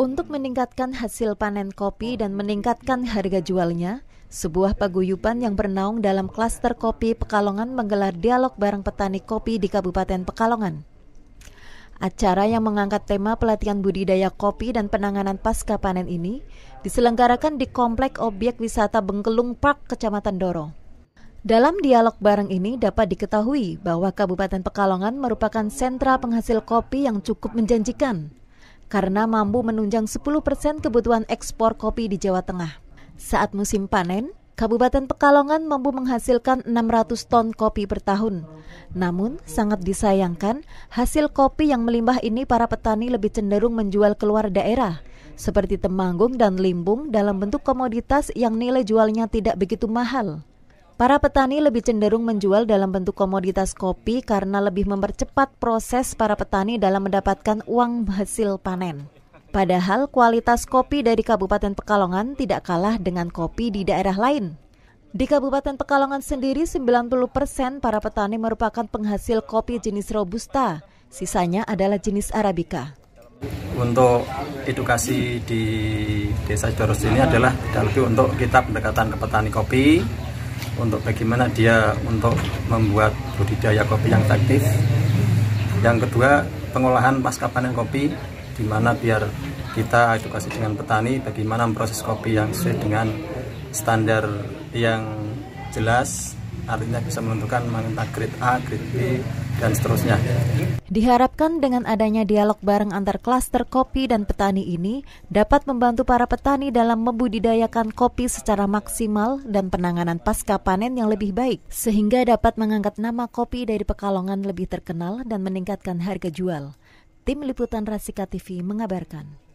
Untuk meningkatkan hasil panen kopi dan meningkatkan harga jualnya, sebuah paguyupan yang bernaung dalam klaster kopi Pekalongan menggelar dialog bareng petani kopi di Kabupaten Pekalongan. Acara yang mengangkat tema pelatihan budidaya kopi dan penanganan pasca panen ini diselenggarakan di Komplek Objek Wisata Bengkelung Park, Kecamatan Doro. Dalam dialog bareng ini dapat diketahui bahwa Kabupaten Pekalongan merupakan sentra penghasil kopi yang cukup menjanjikan karena mampu menunjang 10% kebutuhan ekspor kopi di Jawa Tengah. Saat musim panen, Kabupaten Pekalongan mampu menghasilkan 600 ton kopi per tahun. Namun, sangat disayangkan, hasil kopi yang melimpah ini para petani lebih cenderung menjual keluar daerah, seperti Temanggung dan Limbung dalam bentuk komoditas yang nilai jualnya tidak begitu mahal. Para petani lebih cenderung menjual dalam bentuk komoditas kopi karena lebih mempercepat proses para petani dalam mendapatkan uang hasil panen. Padahal kualitas kopi dari Kabupaten Pekalongan tidak kalah dengan kopi di daerah lain. Di Kabupaten Pekalongan sendiri 90% persen para petani merupakan penghasil kopi jenis robusta, sisanya adalah jenis arabica. Untuk edukasi di Desa Joros ini adalah tidak lebih untuk kita pendekatan ke petani kopi, untuk bagaimana dia untuk membuat budidaya kopi yang efektif. Yang kedua, pengolahan pasca panen kopi di mana biar kita edukasi dengan petani bagaimana proses kopi yang sesuai dengan standar yang jelas artinya bisa menentukan mana grade A, grade B, dan seterusnya. Diharapkan dengan adanya dialog bareng antar klaster kopi dan petani ini dapat membantu para petani dalam membudidayakan kopi secara maksimal dan penanganan pasca panen yang lebih baik sehingga dapat mengangkat nama kopi dari Pekalongan lebih terkenal dan meningkatkan harga jual. Tim Liputan Rasika TV mengabarkan.